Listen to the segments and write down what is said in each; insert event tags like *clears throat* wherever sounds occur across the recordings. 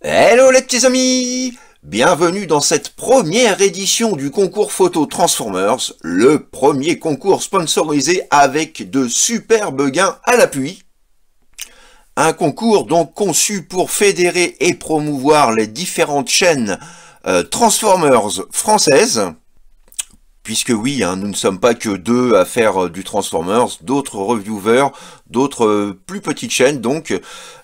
Hello les petits amis Bienvenue dans cette première édition du concours photo Transformers, le premier concours sponsorisé avec de superbes gains à l'appui. Un concours donc conçu pour fédérer et promouvoir les différentes chaînes euh, Transformers françaises puisque oui, hein, nous ne sommes pas que deux à faire euh, du Transformers, d'autres reviewers, d'autres euh, plus petites chaînes, donc,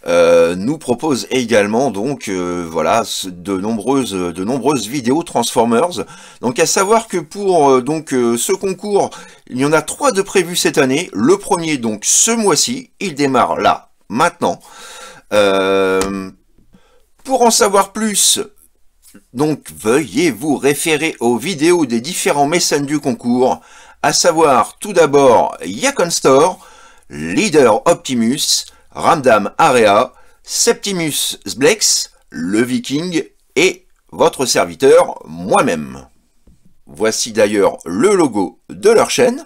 euh, nous proposent également, donc, voilà, de nombreuses, de nombreuses vidéos Transformers. Donc, à savoir que pour, donc, ce concours, il y en a trois de prévus cette année. Le premier, donc, ce mois-ci, il démarre là, maintenant. pour en savoir plus, donc veuillez vous référer aux vidéos des différents mécènes du concours, à savoir tout d'abord Yakonstore, Leader Optimus, Ramdam Area, Septimus Sblex, le Viking et votre serviteur moi-même. Voici d'ailleurs le logo de leur chaîne.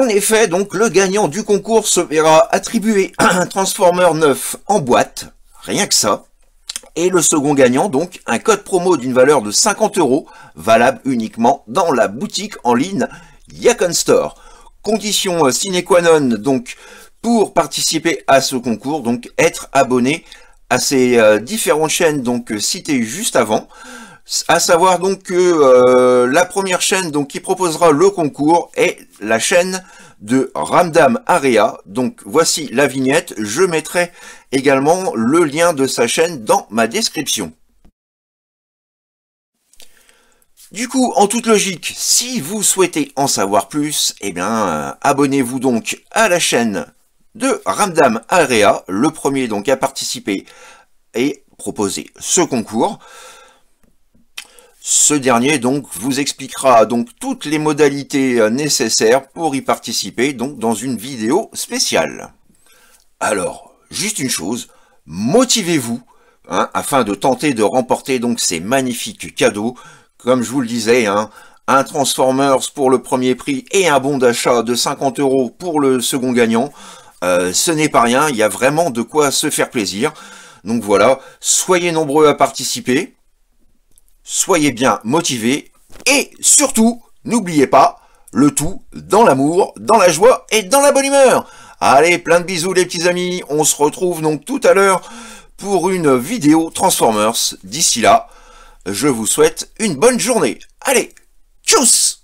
En effet, donc le gagnant du concours se verra attribuer *clears throat* un Transformer 9 en boîte, rien que ça, et le second gagnant donc un code promo d'une valeur de 50 euros, valable uniquement dans la boutique en ligne Yacon Store. Condition euh, sine qua non donc pour participer à ce concours, donc être abonné à ces euh, différentes chaînes donc euh, citées juste avant. À savoir donc que euh, la première chaîne donc, qui proposera le concours est la chaîne de Ramdam Area. Donc voici la vignette. Je mettrai également le lien de sa chaîne dans ma description. Du coup, en toute logique, si vous souhaitez en savoir plus, eh bien, euh, abonnez-vous donc à la chaîne de Ramdam Area, le premier donc à participer et proposer ce concours. Ce dernier donc vous expliquera donc toutes les modalités euh, nécessaires pour y participer donc dans une vidéo spéciale. Alors, juste une chose, motivez-vous hein, afin de tenter de remporter donc ces magnifiques cadeaux. Comme je vous le disais, hein, un Transformers pour le premier prix et un bon d'achat de 50 euros pour le second gagnant. Euh, ce n'est pas rien, il y a vraiment de quoi se faire plaisir. Donc voilà, soyez nombreux à participer soyez bien motivés et surtout, n'oubliez pas, le tout dans l'amour, dans la joie et dans la bonne humeur. Allez, plein de bisous les petits amis, on se retrouve donc tout à l'heure pour une vidéo Transformers. D'ici là, je vous souhaite une bonne journée. Allez, tchuss